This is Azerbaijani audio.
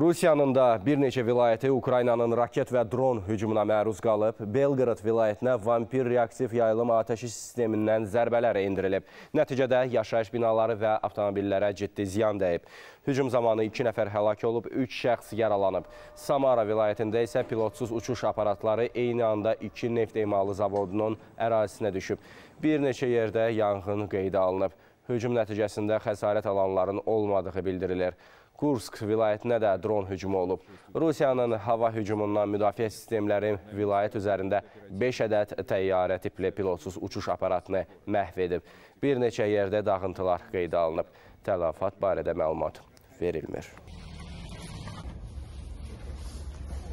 Rusiyanın da bir neçə vilayəti Ukraynanın raket və dron hücumuna məruz qalıb. Belqırad vilayətinə vampir reaktiv yayılım atəşi sistemindən zərbələr endirilib. Nəticədə yaşayış binaları və avtomobillərə ciddi ziyan dəyib. Hücum zamanı 2 nəfər həlak olub, 3 şəxs yaralanıb. Samara vilayətində isə pilotsuz uçuş aparatları eyni anda 2 neft emalı zavodunun ərazisinə düşüb. Bir neçə yerdə yanğın qeydə alınıb. Hücum nəticəsində xəsarət alanların olmadığı bildirilir. Kursk vilayətinə də dron hücumu olub. Rusiyanın hava hücumundan müdafiə sistemləri vilayət üzərində 5 ədəd təyyarə tipli pilotsuz uçuş aparatını məhv edib. Bir neçə yerdə dağıntılar qeydə alınıb. Tələfat barədə məlumat verilmir.